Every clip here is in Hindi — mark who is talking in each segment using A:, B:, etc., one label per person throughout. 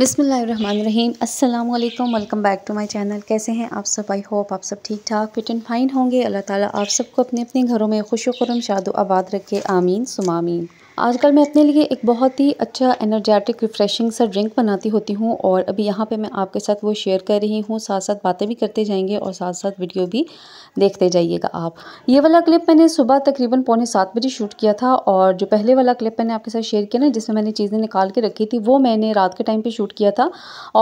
A: बिसमीम अल्लाम welcome back to my channel कैसे हैं आप सब आई होप आप सब ठीक ठाक फिट एंड फाइन होंगे अल्लाह ताला आप सबको अपने अपने घरों में खुश वरम शादो आबाद रखे आमीन सुमामीन आजकल मैं अपने लिए एक बहुत ही अच्छा एनर्जेटिक रिफ़्रेशिंग सा ड्रिंक बनाती होती हूँ और अभी यहाँ पे मैं आपके साथ वो शेयर कर रही हूँ साथ साथ बातें भी करते जाएंगे और साथ साथ वीडियो भी देखते जाइएगा आप ये वाला क्लिप मैंने सुबह तकरीबन पौने सात बजे शूट किया था और जो पहले वाला क्लिप मैंने आपके साथ शेयर किया ना जिसमें मैंने चीज़ें निकाल के रखी थी वो मैंने रात के टाइम पर शूट किया था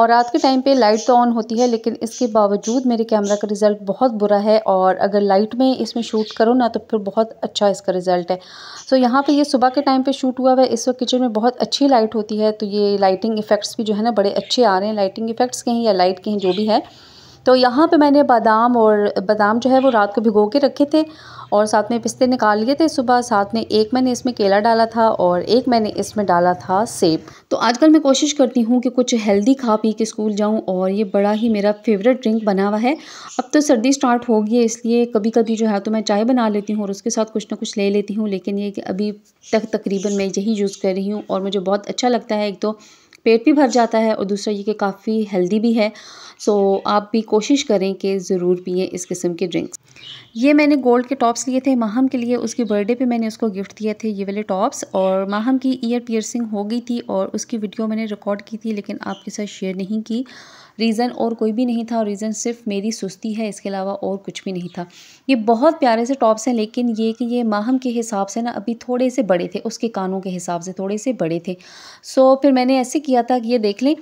A: और रात के टाइम पर लाइट तो ऑन होती है लेकिन इसके बावजूद मेरे कैमरा का रिज़ल्ट बहुत बुरा है और अगर लाइट में इसमें शूट करो ना तो फिर बहुत अच्छा इसका रिज़ल्ट है सो यहाँ पर ये सुबह के टाइम पे शूट हुआ है इस वक्त किचन में बहुत अच्छी लाइट होती है तो ये लाइटिंग इफ़ेक्ट्स भी जो है ना बड़े अच्छे आ रहे हैं लाइटिंग इफ़ेक्ट्स के या लाइट के जो भी है तो यहाँ पे मैंने बादाम और बादाम जो है वो रात को भिगो के रखे थे और साथ में पिस्ते निकाल लिए थे सुबह साथ में एक मैंने इसमें केला डाला था और एक मैंने इसमें डाला था सेब तो आजकल मैं कोशिश करती हूँ कि कुछ हेल्दी खा पी के स्कूल जाऊँ और ये बड़ा ही मेरा फेवरेट ड्रिंक बना हुआ है अब तो सर्दी स्टार्ट हो गई है इसलिए कभी कभी जो है तो मैं चाय बना लेती हूँ और उसके साथ कुछ ना कुछ ले लेती हूँ लेकिन ये कि अभी तक तकरीबन मैं यही यूज़ कर रही हूँ और मुझे बहुत अच्छा लगता है एक तो पेट भी भर जाता है और दूसरा ये कि काफ़ी हेल्दी भी है सो आप भी कोशिश करें कि ज़रूर पिए इस किस्म के ड्रिंक्स ये मैंने गोल्ड के टॉप्स लिए थे माहम के लिए उसके बर्थडे पे मैंने उसको गिफ्ट दिए थे ये वाले टॉप्स और माहम की ईयर पियर्सिंग हो गई थी और उसकी वीडियो मैंने रिकॉर्ड की थी लेकिन आपके साथ शेयर नहीं की रीज़न और कोई भी नहीं था और रीज़न सिर्फ मेरी सुस्ती है इसके अलावा और कुछ भी नहीं था ये बहुत प्यारे से टॉप्स हैं लेकिन ये कि ये माहम के हिसाब से ना अभी थोड़े से बड़े थे उसके कानों के हिसाब से थोड़े से बड़े थे सो फिर मैंने ऐसे किया था कि ये देख लें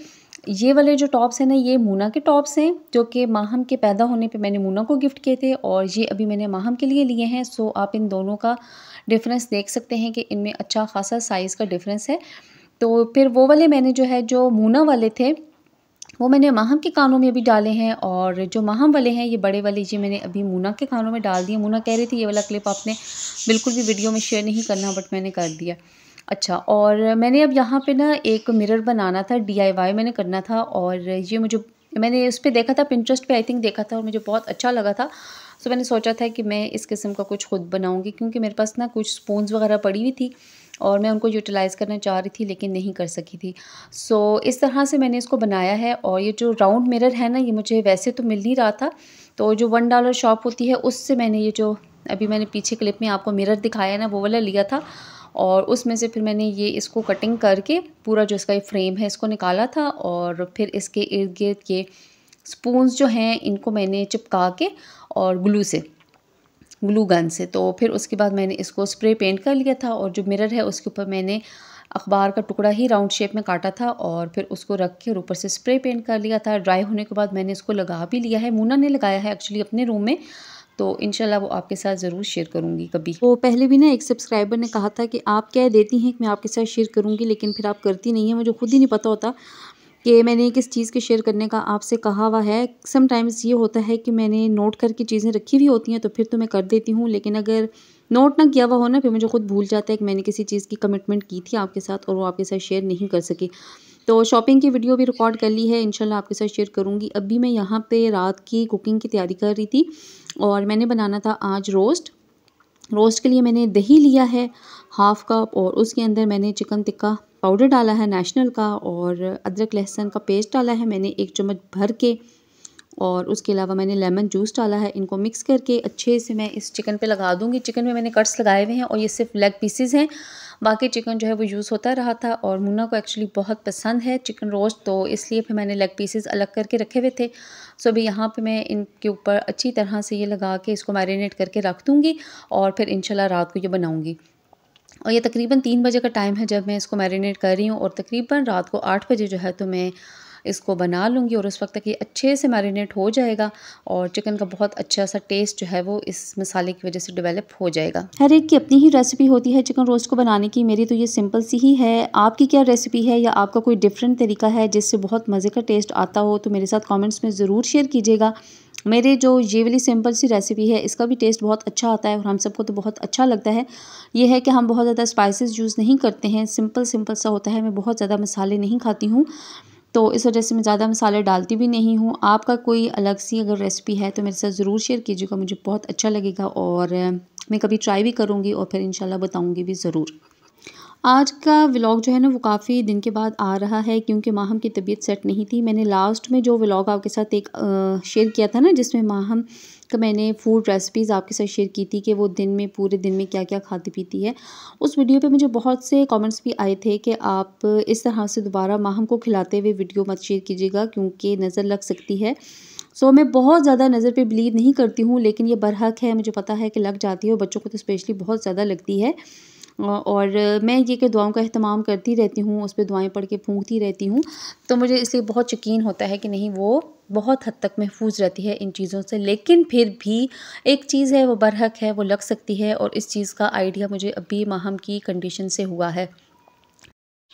A: ये वाले जो टॉप्स हैं ना ये मूना के टॉप्स हैं जो कि माहम के पैदा होने पे मैंने मूना को गिफ्ट किए थे और ये अभी मैंने माहम के लिए लिए हैं सो आप इन दोनों का डिफरेंस देख सकते हैं कि इनमें अच्छा खासा साइज़ का डिफरेंस है तो फिर वो वाले मैंने जो है जो मूना वाले थे वो मैंने महम के कानों में अभी डाले हैं और जो महम वाले हैं ये बड़े वाले जी मैंने अभी मूना के कानों में डाल दिए मूना कह रही थी ये वाला क्लिप आपने बिल्कुल भी वीडियो में शेयर नहीं करना बट मैंने कर दिया अच्छा और मैंने अब यहाँ पे ना एक मिरर बनाना था डीआईवाई मैंने करना था और ये मुझे मैंने उस पर देखा था पिंट्रस्ट पे आई थिंक देखा था और मुझे बहुत अच्छा लगा था तो मैंने सोचा था कि मैं इस किस्म का कुछ खुद बनाऊँगी क्योंकि मेरे पास ना कुछ स्पून्स वगैरह पड़ी हुई थी और मैं उनको यूटिलाइज़ करना चाह रही थी लेकिन नहीं कर सकी थी सो so, इस तरह से मैंने इसको बनाया है और ये जो राउंड मिरर है ना ये मुझे वैसे तो मिल नहीं रहा था तो जो वन डॉलर शॉप होती है उससे मैंने ये जो अभी मैंने पीछे क्लिप में आपको मिरर दिखाया ना वो वाला लिया था और उसमें से फिर मैंने ये इसको कटिंग करके पूरा जो इसका ये फ्रेम है इसको निकाला था और फिर इसके इर्द गिर्द के स्पून जो हैं इनको मैंने चिपका के और ग्लू से ग्लू गन से तो फिर उसके बाद मैंने इसको स्प्रे पेंट कर लिया था और जो मिरर है उसके ऊपर मैंने अखबार का टुकड़ा ही राउंड शेप में काटा था और फिर उसको रख के ऊपर से स्प्रे पेंट कर लिया था ड्राई होने के बाद मैंने इसको लगा भी लिया है मूना ने लगाया है एक्चुअली अपने रूम में तो इनशाला वो आपके साथ ज़रूर शेयर करूँगी कभी तो पहले भी ना एक सब्सक्राइबर ने कहा था कि आप कह देती हैं कि मैं आपके साथ शेयर करूँगी लेकिन फिर आप करती नहीं है मुझे खुद ही नहीं पता होता कि मैंने किस चीज़ के शेयर करने का आपसे कहा हुआ है समटाइम्स ये होता है कि मैंने नोट करके चीज़ें रखी हुई होती हैं तो फिर तो मैं कर देती हूँ लेकिन अगर नोट ना किया हुआ हो ना फिर मुझे खुद भूल जाता है कि मैंने किसी चीज़ की कमिटमेंट की थी आपके साथ और वो आपके साथ शेयर नहीं कर सकी तो शॉपिंग की वीडियो भी रिकॉर्ड कर ली है इनशाला आपके साथ शेयर करूँगी अभी मैं यहाँ पे रात की कुकिंग की तैयारी कर रही थी और मैंने बनाना था आज रोस्ट रोस्ट के लिए मैंने दही लिया है हाफ़ कप और उसके अंदर मैंने चिकन टिक्का पाउडर डाला है नेशनल का और अदरक लहसुन का पेस्ट डाला है मैंने एक चम्मच भर के और उसके अलावा मैंने लेमन जूस डाला है इनको मिक्स करके अच्छे से मैं इस चिकन पे लगा दूंगी चिकन में मैंने कट्स लगाए हुए हैं और ये सिर्फ लेग पीसीज हैं बाकी चिकन जो है वो यूज़ होता रहा था और मुन्ना को एक्चुअली बहुत पसंद है चिकन रोस्ट तो इसलिए फिर मैंने लेग पीसेज अलग करके रखे हुए थे सो अभी यहाँ पर मैं इनके ऊपर अच्छी तरह से ये लगा के इसको मैरिनेट करके रख दूँगी और फिर इन रात को ये बनाऊँगी और ये तकरीबन तीन बजे का टाइम है जब मैं इसको मैरिनेट कर रही हूँ और तकरीबन रात को आठ बजे जो है तो मैं इसको बना लूँगी और उस वक्त तक ये अच्छे से मैरिनेट हो जाएगा और चिकन का बहुत अच्छा सा टेस्ट जो है वो इस मसाले की वजह से डेवलप हो जाएगा हर एक की अपनी ही रेसिपी होती है चिकन रोस्ट को बनाने की मेरी तो ये सिंपल सी ही है आपकी क्या रेसिपी है या आपका कोई डिफरेंट तरीका है जिससे बहुत मज़े का टेस्ट आता हो तो मेरे साथ कॉमेंट्स में ज़रूर शेयर कीजिएगा मेरे जो ये वाली सिंपल सी रेसिपी है इसका भी टेस्ट बहुत अच्छा आता है और हम सबको तो बहुत अच्छा लगता है ये है कि हम बहुत ज़्यादा स्पाइसेस यूज़ नहीं करते हैं सिंपल सिंपल सा होता है मैं बहुत ज़्यादा मसाले नहीं खाती हूँ तो इस वजह से मैं ज़्यादा मसाले डालती भी नहीं हूँ आपका कोई अलग सी अगर रेसिपी है तो मेरे साथ ज़रूर शेयर कीजिएगा मुझे बहुत अच्छा लगेगा और मैं कभी ट्राई भी करूँगी और फिर इंशाल्लाह बताऊँगी भी ज़रूर आज का व्लॉग जो है ना वो काफ़ी दिन के बाद आ रहा है क्योंकि माहम की तबीयत सेट नहीं थी मैंने लास्ट में जो व्लॉग आपके साथ एक शेयर किया था ना जिसमें माहम का मैंने फूड रेसिपीज़ आपके साथ शेयर की थी कि वो दिन में पूरे दिन में क्या क्या खाती पीती है उस वीडियो पे मुझे बहुत से कमेंट्स भी आए थे कि आप इस तरह से दोबारा माहम को खिलाते हुए वीडियो मत शेयर कीजिएगा क्योंकि नज़र लग सकती है सो so, मैं बहुत ज़्यादा नज़र पे बिलीव नहीं करती हूँ लेकिन ये बरहक है मुझे पता है कि लग जाती है और बच्चों को तो स्पेशली बहुत ज़्यादा लगती है और मैं ये कि दुआओं का अहतमाम करती रहती हूँ उस पर दुआएँ पढ़ के फूँकती रहती हूँ तो मुझे इसलिए बहुत यकीन होता है कि नहीं वो बहुत हद तक महफूज रहती है इन चीज़ों से लेकिन फिर भी एक चीज़ है वो बरहक है वो लग सकती है और इस चीज़ का आइडिया मुझे अभी माहम की कंडीशन से हुआ है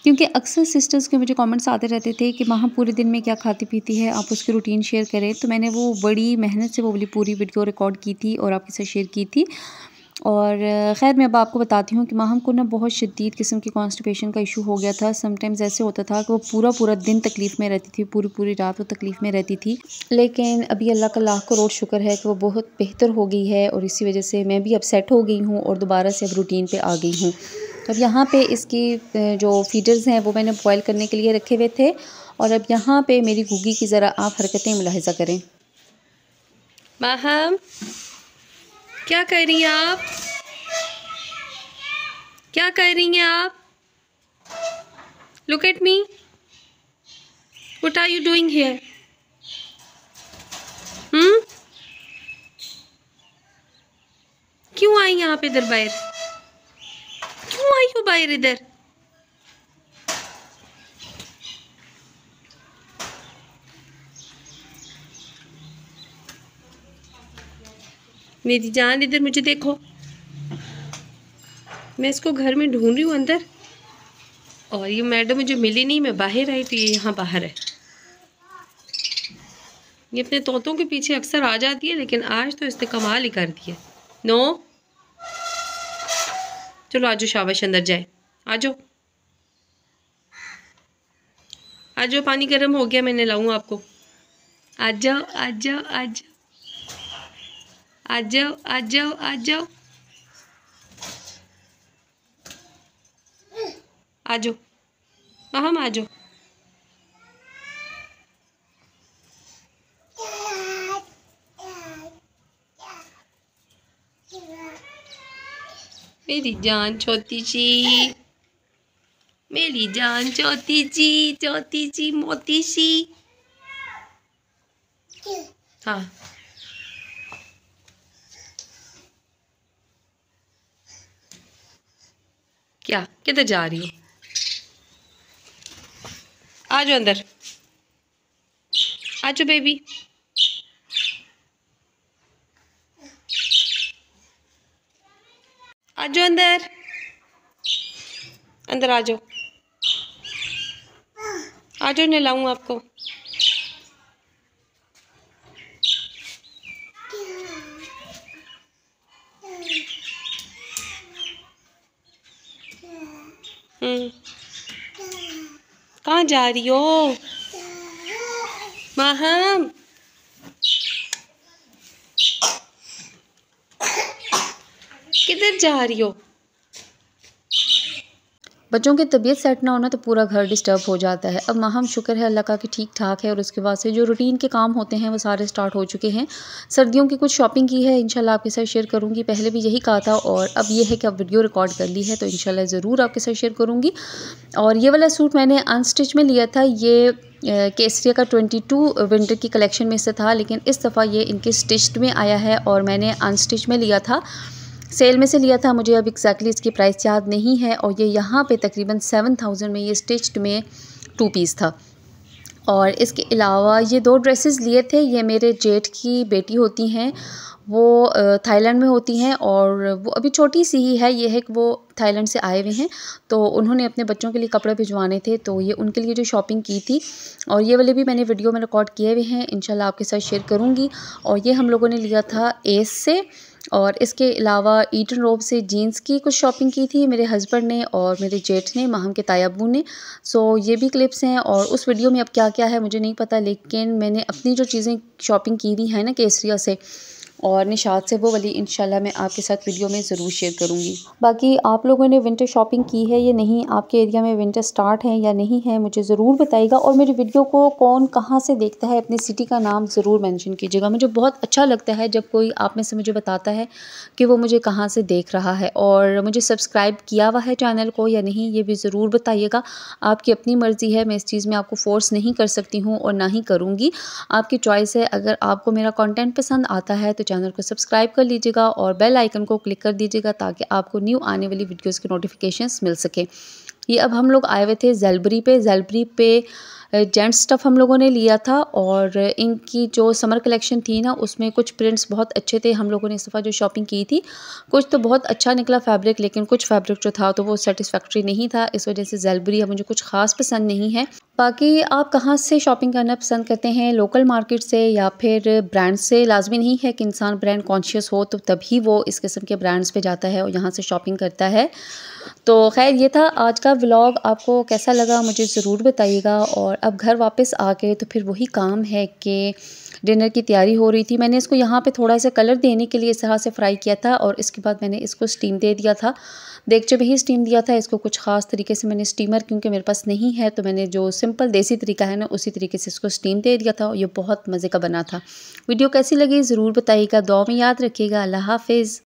A: क्योंकि अक्सर सिस्टर्स के मुझे कमेंट्स आते रहते थे कि माह पूरे दिन में क्या खाती पीती है आप उसकी रूटीन शेयर करें तो मैंने वो बड़ी मेहनत से वो बोली पूरी वीडियो रिकॉर्ड की थी और आपके साथ शेयर की थी और ख़ैर मैं अब आपको बताती हूँ कि माहम को ना बहुत शदीद किस्म की कॉन्स्टिपेशन का इशू हो गया था समटाइम्स ऐसे होता था कि वो पूरा पूरा दिन तकलीफ़ में रहती थी पूरी पूरी रात वो तकलीफ़ में रहती थी लेकिन अभी अल्लाह का लाख करोड़ शुक्र है कि वो बहुत बेहतर हो गई है और इसी वजह से मैं भी अब सेट हो गई हूँ और दोबारा से अब रूटीन पर आ गई हूँ तो अब यहाँ पर इसकी जो फीडर्स हैं वो मैंने बॉयल करने के लिए रखे हुए थे और अब यहाँ पर मेरी गुगी की ज़रा आप हरकतें मुलाजा करें
B: माहम क्या कर रही हैं आप क्या कर रही हैं आप look at me what are you doing here क्यों आई यहाँ पे इधर बाहर क्यों आई हो बाहर इधर મે દીજાને દдер મજે દેખો મે اسકો ઘર મે ઢૂંઢ રયો અંદર ઓર યે મેડમ મે જો મિલ હી નહીં મે બારે હૈ તો યે યહાં બહાર હે યે અપને તુંતો કે પીછે અક્ષર આ જાતી હે લેકિન આજ તો ઇસને કમાલ ही કર દિયા નો ચલો આજો શાવશંદર જાય આજો આજો પાણી ગરમ હો ગયા મેને લاؤં આપકો આજો આજો આજ आ जाओ आ जाओ आ जाओ आ जाओ हम आ जाओ मेरी जान छोटी सी मेरी जान चौथी जी चौथी जी मोती सी हाँ क्या किधर जा रही हो आ जाओ अंदर आज बेबी आज अंदर अंदर आ जाओ आ जाओ नहलाऊँ आपको जा रही हो महम किधर जा रही हो
A: बच्चों की तबीयत सेट ना होना तो पूरा घर डिस्टर्ब हो जाता है अब माहम शुक्र है अल्लाह का कि ठीक ठाक है और उसके बाद से जो रूटीन के काम होते हैं वो सारे स्टार्ट हो चुके हैं सर्दियों की कुछ शॉपिंग की है इनशाला आपके साथ शेयर करूँगी पहले भी यही कहा था और अब ये है कि अब वीडियो रिकॉर्ड कर ली है तो इंशाल्लाह ज़रूर आपके साथ शेयर करूँगी और ये वाला सूट मैंने अनस्टिच में लिया था ये केसरिया का 22 विंटर की कलेक्शन में से था लेकिन इस दफ़ा ये इनके स्टिच्ड में आया है और मैंने अनस्टिच में लिया था सेल में से लिया था मुझे अब एक्जैक्टली इसकी प्राइस याद नहीं है और ये यहाँ पे तकरीबन सेवन थाउजेंड में ये स्टिच्ड में टू पीस था और इसके अलावा ये दो ड्रेसेस लिए थे ये मेरे जेठ की बेटी होती हैं वो थाईलैंड में होती हैं और वो अभी छोटी सी ही है ये है कि वो थाईलैंड से आए हुए हैं तो उन्होंने अपने बच्चों के लिए कपड़े भिजवाने थे तो ये उनके लिए जो शॉपिंग की थी और ये वाले भी मैंने वीडियो में रिकॉर्ड किए हुए हैं इंशाल्लाह आपके साथ शेयर करूँगी और ये हम लोगों ने लिया था एस से और इसके अलावा ईटन रोब से जीन्स की कुछ शॉपिंग की थी मेरे हस्बैंड ने और मेरे जेठ ने माहम के तायाबू ने सो ये भी क्लिप्स हैं और उस वीडियो में अब क्या क्या है मुझे नहीं पता लेकिन मैंने अपनी जो चीज़ें शॉपिंग की हुई है ना केसरिया से और निशात से वो वाली इंशाल्लाह मैं आपके साथ वीडियो में ज़रूर शेयर करूँगी बाकी आप लोगों ने विंटर शॉपिंग की है या नहीं आपके एरिया में विंटर स्टार्ट है या नहीं है मुझे ज़रूर बताइएगा और मेरी वीडियो को कौन कहाँ से देखता है अपनी सिटी का नाम ज़रूर मैंशन कीजिएगा मुझे बहुत अच्छा लगता है जब कोई आप में से मुझे बताता है कि वो मुझे कहाँ से देख रहा है और मुझे सब्सक्राइब किया हुआ है चैनल को या नहीं ये भी ज़रूर बताइएगा आपकी अपनी मर्ज़ी है मैं इस चीज़ में आपको फ़ोर्स नहीं कर सकती हूँ और ना ही करूँगी आपकी चॉइस है अगर आपको मेरा कॉन्टेंट पसंद आता है तो चैनल को सब्सक्राइब कर लीजिएगा और बेल आइकन को क्लिक कर दीजिएगा ताकि आपको न्यू आने वाली वीडियोज़ की नोटिफिकेशन मिल सके ये अब हम लोग आए हुए थे जेलबरी पे जेलबरी पे जेंट्स स्टफ़ हम लोगों ने लिया था और इनकी जो समर कलेक्शन थी ना उसमें कुछ प्रिंट्स बहुत अच्छे थे हम लोगों ने इस दफ़ा जो शॉपिंग की थी कुछ तो बहुत अच्छा निकला फैब्रिक लेकिन कुछ फैब्रिक जो था तो वो सेटिस्फैक्ट्री नहीं था इस वजह से जेलबरी मुझे कुछ ख़ास पसंद नहीं है बाकी आप कहाँ से शॉपिंग करना पसंद करते हैं लोकल मार्केट से या फिर ब्रांड से लाजमी नहीं है कि इंसान ब्रांड कॉन्शियस हो तो तभी वो इस किस्म के ब्रांड्स पे जाता है और यहाँ से शॉपिंग करता है तो खैर ये था आज का व्लॉग आपको कैसा लगा मुझे ज़रूर बताइएगा और अब घर वापस आ गए तो फिर वही काम है कि डिनर की तैयारी हो रही थी मैंने इसको यहाँ पे थोड़ा सा कलर देने के लिए इस तरह से फ्राई किया था और इसके बाद मैंने इसको स्टीम दे दिया था देख भी ही स्टीम दिया था इसको कुछ ख़ास तरीके से मैंने स्टीमर क्योंकि मेरे पास नहीं है तो मैंने जो सिंपल देसी तरीका है ना उसी तरीके से इसको स्टीम दे दिया था और ये बहुत मज़े का बना था वीडियो कैसी लगी ज़रूर बताइएगा दुआ में याद रखिएगा अल्लाह हाफिज़